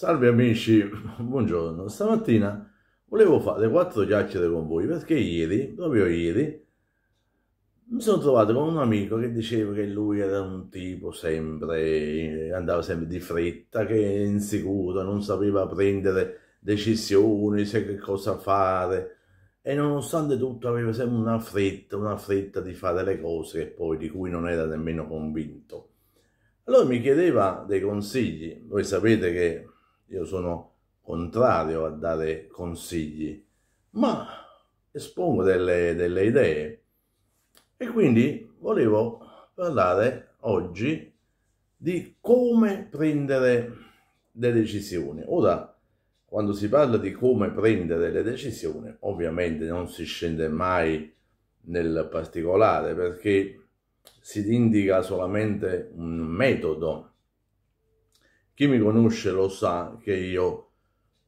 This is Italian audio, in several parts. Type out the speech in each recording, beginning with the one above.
Salve amici, buongiorno. Stamattina volevo fare quattro chiacchiere con voi perché ieri, proprio ieri, mi sono trovato con un amico che diceva che lui era un tipo sempre, eh, andava sempre di fretta, che è insicuro, non sapeva prendere decisioni, se che cosa fare e nonostante tutto aveva sempre una fretta, una fretta di fare le cose che poi di cui non era nemmeno convinto. Allora mi chiedeva dei consigli, voi sapete che io sono contrario a dare consigli, ma espongo delle, delle idee e quindi volevo parlare oggi di come prendere le decisioni. Ora, quando si parla di come prendere le decisioni, ovviamente non si scende mai nel particolare perché si indica solamente un metodo chi mi conosce lo sa che io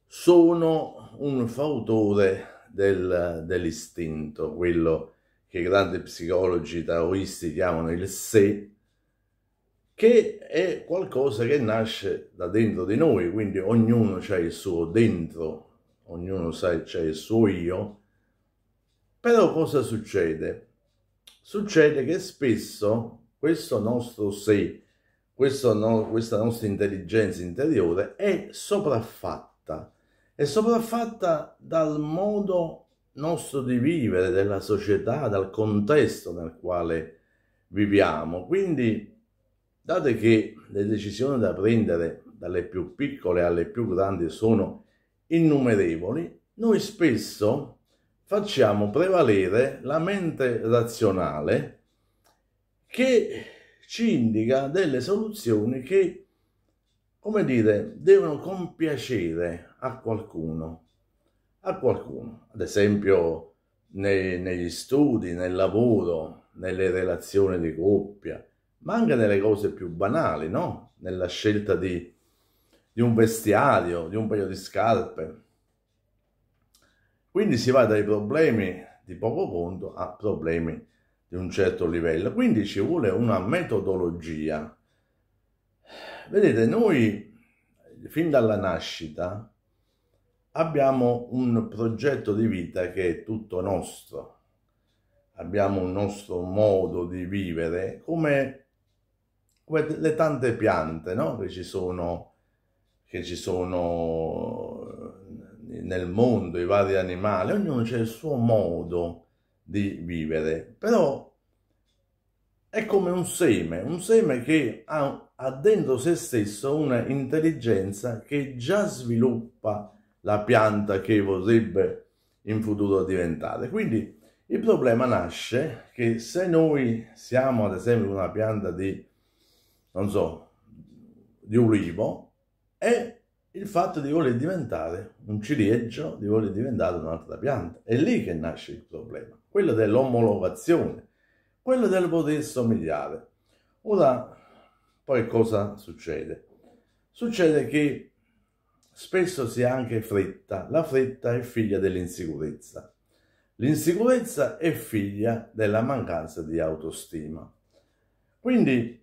sono un fautore del, dell'istinto, quello che i grandi psicologi taoisti chiamano il sé, che è qualcosa che nasce da dentro di noi, quindi ognuno c'è il suo dentro, ognuno sa che c'è il suo io. Però cosa succede? Succede che spesso questo nostro sé, no, questa nostra intelligenza interiore è sopraffatta, è sopraffatta dal modo nostro di vivere, della società, dal contesto nel quale viviamo. Quindi, date che le decisioni da prendere, dalle più piccole alle più grandi, sono innumerevoli, noi spesso facciamo prevalere la mente razionale che ci indica delle soluzioni che, come dire, devono compiacere a qualcuno. A qualcuno, ad esempio nei, negli studi, nel lavoro, nelle relazioni di coppia, ma anche nelle cose più banali, no? Nella scelta di, di un vestiario, di un paio di scarpe. Quindi si va dai problemi di poco conto a problemi di un certo livello, quindi ci vuole una metodologia. Vedete, noi fin dalla nascita abbiamo un progetto di vita che è tutto nostro, abbiamo un nostro modo di vivere come le tante piante no? che ci sono che ci sono eh, nel mondo, i vari animali, ognuno c'è il suo modo di vivere, però è come un seme, un seme che ha, ha dentro se stesso un'intelligenza che già sviluppa la pianta che vorrebbe in futuro diventare. Quindi il problema nasce che se noi siamo ad esempio una pianta di, non so, di ulivo e il fatto di voler diventare un ciliegio, di voler diventare un'altra pianta. È lì che nasce il problema, quello dell'omologazione, quello del poter somigliare. Ora, poi cosa succede? Succede che spesso si ha anche fretta. La fretta è figlia dell'insicurezza. L'insicurezza è figlia della mancanza di autostima. Quindi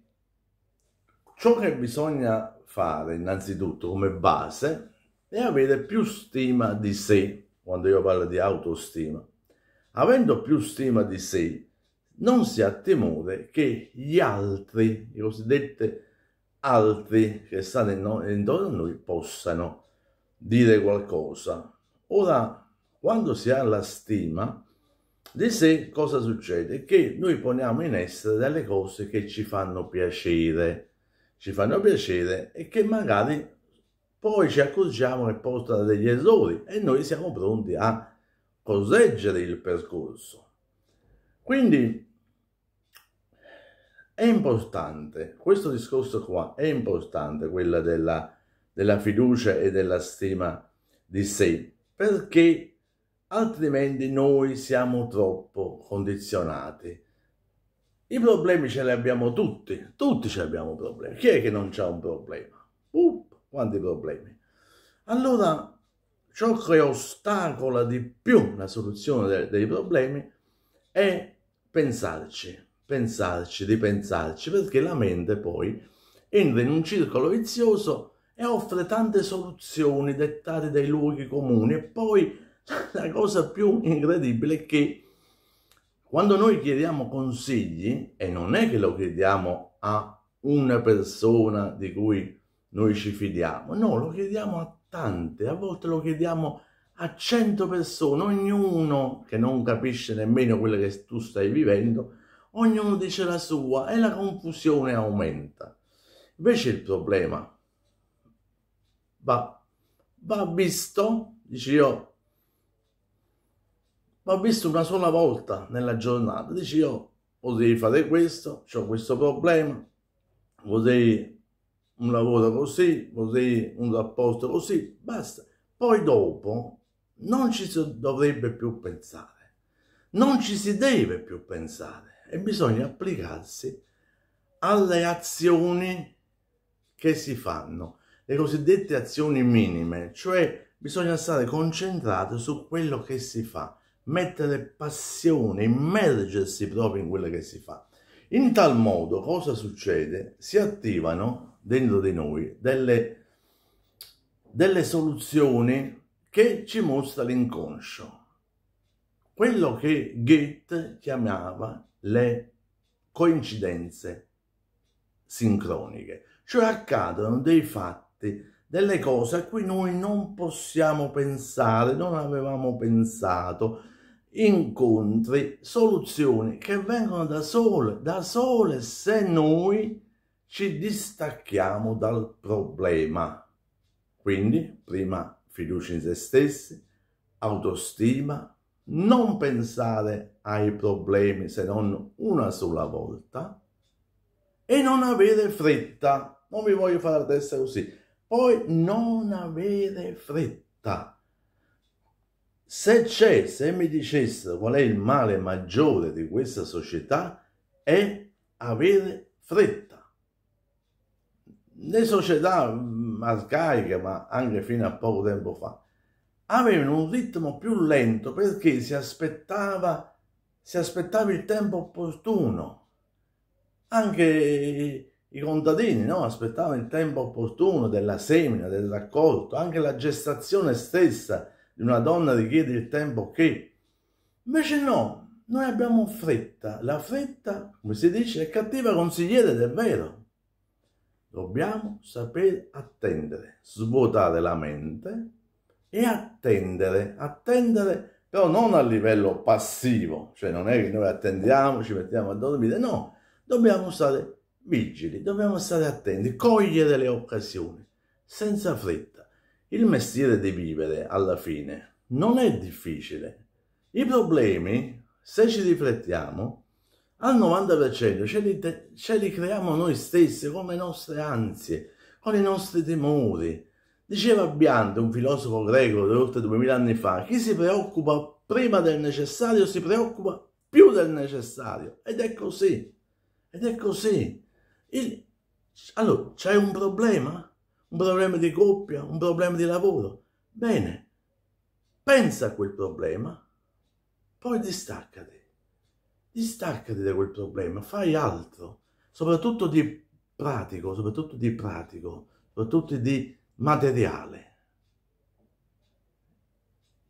ciò che bisogna fare innanzitutto come base è avere più stima di sé, quando io parlo di autostima. Avendo più stima di sé, non si ha timore che gli altri, i cosiddetti altri che stanno intorno a noi, possano dire qualcosa. Ora, quando si ha la stima di sé, cosa succede? Che noi poniamo in essere delle cose che ci fanno piacere ci fanno piacere e che magari poi ci accorgiamo che portano degli errori e noi siamo pronti a correggere il percorso. Quindi è importante, questo discorso qua è importante, quella della, della fiducia e della stima di sé, perché altrimenti noi siamo troppo condizionati i problemi ce li abbiamo tutti, tutti ce li abbiamo problemi. Chi è che non c'ha un problema? Uh, quanti problemi. Allora, ciò che ostacola di più la soluzione dei, dei problemi è pensarci, pensarci, ripensarci, perché la mente poi entra in un circolo vizioso e offre tante soluzioni dettate dai luoghi comuni e poi la cosa più incredibile è che quando noi chiediamo consigli, e non è che lo chiediamo a una persona di cui noi ci fidiamo, no, lo chiediamo a tante, a volte lo chiediamo a cento persone, ognuno che non capisce nemmeno quello che tu stai vivendo, ognuno dice la sua e la confusione aumenta. Invece il problema va, va visto, dici io l'ho visto una sola volta nella giornata. Dici io potrei fare questo, ho questo problema, potrei un lavoro così, potrei un rapporto così, basta. Poi dopo non ci si dovrebbe più pensare, non ci si deve più pensare e bisogna applicarsi alle azioni che si fanno, le cosiddette azioni minime, cioè bisogna stare concentrati su quello che si fa mettere passione, immergersi proprio in quello che si fa. In tal modo cosa succede? Si attivano dentro di noi delle, delle soluzioni che ci mostra l'inconscio. Quello che Goethe chiamava le coincidenze sincroniche, cioè accadono dei fatti delle cose a cui noi non possiamo pensare, non avevamo pensato, incontri, soluzioni che vengono da sole, da sole se noi ci distacchiamo dal problema. Quindi, prima fiducia in se stessi, autostima, non pensare ai problemi se non una sola volta e non avere fretta. Non vi voglio fare la testa così. Poi non avere fretta. Se c'è, se mi dicessero qual è il male maggiore di questa società, è avere fretta. Le società mm, arcaiche, ma anche fino a poco tempo fa, avevano un ritmo più lento perché si aspettava, si aspettava il tempo opportuno. Anche i contadini no? aspettavano il tempo opportuno della semina, del raccolto, anche la gestazione stessa di una donna richiede il tempo che. Invece no, noi abbiamo fretta. La fretta, come si dice, è cattiva consigliere ed è vero. Dobbiamo saper attendere, svuotare la mente e attendere, attendere però non a livello passivo, cioè non è che noi attendiamo, ci mettiamo a dormire, no, dobbiamo stare vigili, dobbiamo stare attenti, cogliere le occasioni, senza fretta. Il mestiere di vivere, alla fine, non è difficile. I problemi, se ci riflettiamo, al 90% ce li, ce li creiamo noi stessi con le nostre ansie, con i nostri timori. Diceva Biante, un filosofo greco di oltre 2000 anni fa, chi si preoccupa prima del necessario si preoccupa più del necessario. Ed è così. Ed è così. Il... Allora, c'è un problema? Un problema di coppia? Un problema di lavoro? Bene, pensa a quel problema, poi distaccati. Distaccati da quel problema, fai altro, soprattutto di pratico, soprattutto di pratico, soprattutto di materiale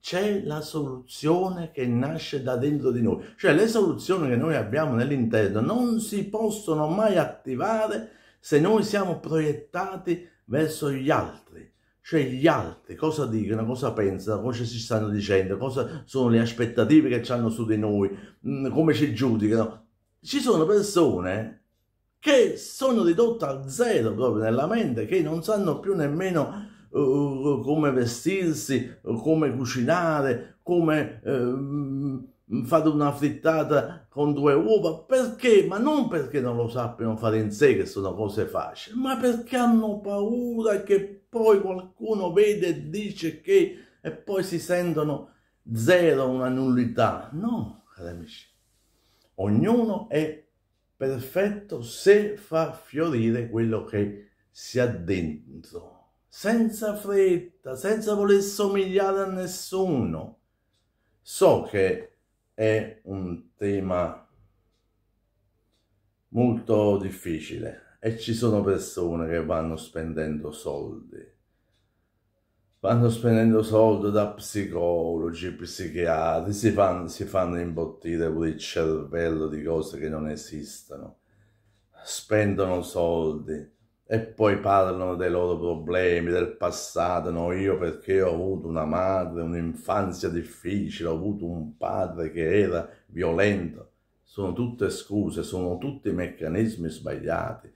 c'è la soluzione che nasce da dentro di noi. Cioè le soluzioni che noi abbiamo nell'interno non si possono mai attivare se noi siamo proiettati verso gli altri. Cioè gli altri cosa dicono, cosa pensano, cosa si stanno dicendo, cosa sono le aspettative che hanno su di noi, mm, come ci giudicano. Ci sono persone che sono ridotte a zero proprio nella mente, che non sanno più nemmeno uh, come vestirsi, eh, come cucinare, come uh, fare una frittata con due uova, perché? Ma non perché non lo sappiano fare in sé, che sono cose facili, ma perché hanno paura che poi qualcuno vede e dice che e poi si sentono zero, una nullità. No, cari amici, ognuno è perfetto se fa fiorire quello che si ha dentro senza fretta, senza voler somigliare a nessuno. So che è un tema molto difficile e ci sono persone che vanno spendendo soldi. Vanno spendendo soldi da psicologi, psichiatri, si fanno, si fanno imbottire pure il cervello di cose che non esistono. Spendono soldi e poi parlano dei loro problemi, del passato, no io perché ho avuto una madre, un'infanzia difficile, ho avuto un padre che era violento. Sono tutte scuse, sono tutti meccanismi sbagliati.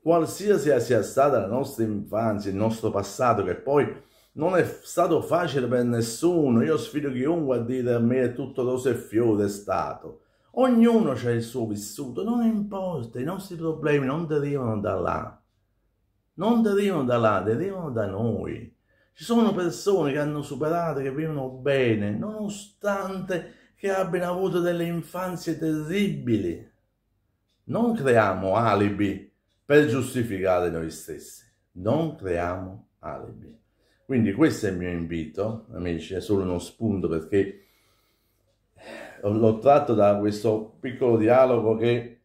Qualsiasi sia stata la nostra infanzia, il nostro passato, che poi non è stato facile per nessuno, io sfido chiunque a dire a me è tutto rose e fiore è stato. Ognuno ha il suo vissuto, non importa, i nostri problemi non derivano da là non derivano da là, derivano da noi. Ci sono persone che hanno superato, che vivono bene, nonostante che abbiano avuto delle infanzie terribili. Non creiamo alibi per giustificare noi stessi. Non creiamo alibi. Quindi questo è il mio invito, amici, è solo uno spunto perché eh, l'ho tratto da questo piccolo dialogo che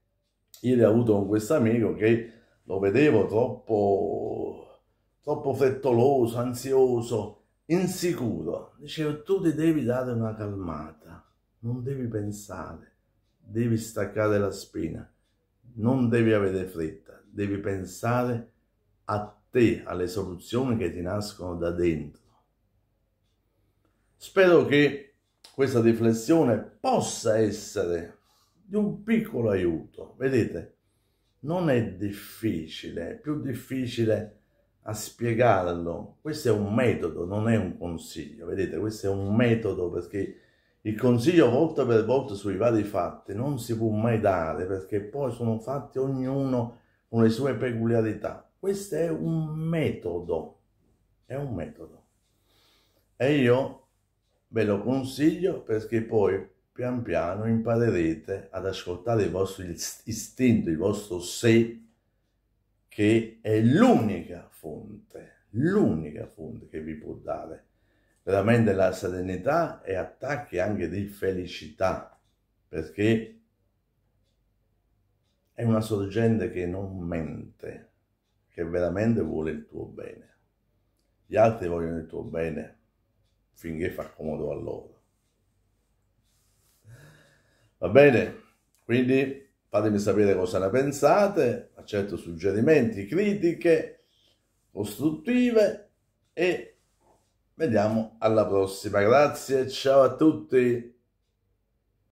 ieri ho avuto con questo amico che lo vedevo troppo, troppo frettoloso, ansioso, insicuro. Dicevo, tu ti devi dare una calmata, non devi pensare, devi staccare la spina, non devi avere fretta, devi pensare a te, alle soluzioni che ti nascono da dentro. Spero che questa riflessione possa essere di un piccolo aiuto. Vedete, non è difficile, è più difficile a spiegarlo. Questo è un metodo, non è un consiglio, vedete, questo è un metodo perché il consiglio volta per volta sui vari fatti non si può mai dare perché poi sono fatti ognuno con le sue peculiarità. Questo è un metodo, è un metodo. E io ve lo consiglio perché poi pian piano imparerete ad ascoltare il vostro istinto, il vostro sé, che è l'unica fonte, l'unica fonte che vi può dare veramente la serenità e attacchi anche di felicità, perché è una sorgente che non mente, che veramente vuole il tuo bene. Gli altri vogliono il tuo bene finché fa comodo a loro. Va bene? Quindi fatemi sapere cosa ne pensate, accetto suggerimenti, critiche costruttive e vediamo alla prossima. Grazie, ciao a tutti!